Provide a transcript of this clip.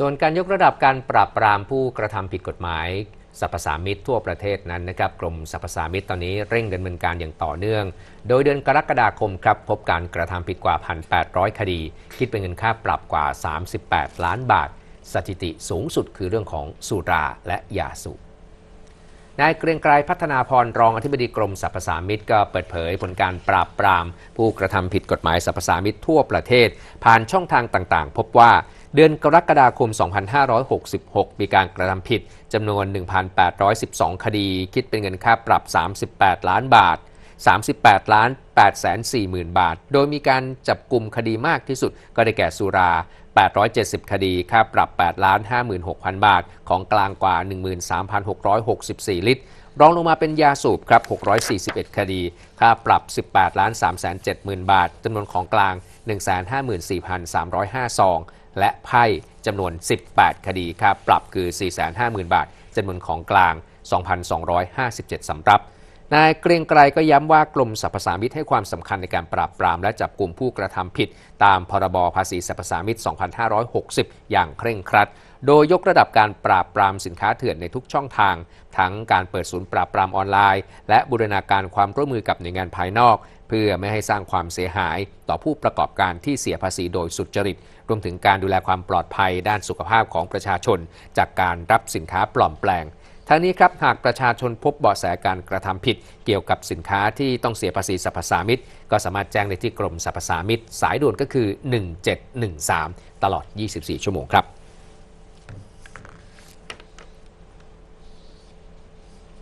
ส่วนการยกระดับการปราบปรามผู้กระทำผิดกฎหมาย สรรพสามิตทั่วประเทศนั้นนะครับกรมสรรพสามิตตอนนี้เร่งดำเนินการอย่างต่อเนื่อง โดยเดือนกรกฎาคมครับพบการกระทำผิดกว่า 1,800 คดี คิดเป็นเงินค่าปรับกว่า 38 ล้านบาท สถิติสูงสุดคือเรื่องของสุราและ ยาสูบนายเกรียงไกรพัฒนาพรรองอธิบดีกรมสรรพสามิตก็เปิดเผย ผลการปราบปรามผู้กระทำผิดกฎหมายสรรพสามิตทั่วประเทศ ผ่านช่องทางต่างๆ พบว่าเดือนกรกฎาคม 2566 มีการกระทำผิดจำนวน 1,812 คดี คิดเป็นเงินค่าปรับ 38 ล้านบาท38ล้าน8 4 0 0 0 บาท โดยมีการจับกลุ่มคดีมากที่สุด ก็ได้แก่สุรา 870 คดี ค่าปรับ8ล้าน56,000 บาทของกลางกว่า 13,664 ลิตรรองลงมาเป็นยาสูบครับ641 คดี ค่าปรับ 18ล้าน3 7 0 0 0 บาทจำนวนของกลาง 154,305ซองและไพ่จำนวน 18 คดีค่าปรับคือ 450,000 บาทจำนวนของกลาง 2,257สำรับนายเกรียงไกรก็ย้ำว่ากลุ่มสรรพสามิตให้ความสำคัญในการปราบปราม และจับกลุ่มผู้กระทำผิดตามพรบภาษีสรรพสามิต2560 อย่างเคร่งครัด โดยยกระดับการปราบปรามสินค้าเถื่อนในทุกช่องทาง ทั้งการเปิดศูนย์ปราบปรามออนไลน์และบูรณาการความร่วมมือกับหน่วยงานภายนอก เพื่อไม่ให้สร้างความเสียหายต่อผู้ประกอบการที่เสียภาษีโดยสุจริต รวมถึงการดูแลความปลอดภัยด้านสุขภาพของประชาชน จากการรับสินค้าปลอมแปลงทั้งนี้ครับ หากประชาชนพบเบาะแสการกระทำผิด เกี่ยวกับสินค้าที่ต้องเสียภาษีสรรพสามิตก็สามารถแจ้งได้ที่กรมสรรพสามิตสายด่วนก็คือ 1713 ตลอด 24 ชั่วโมงครับ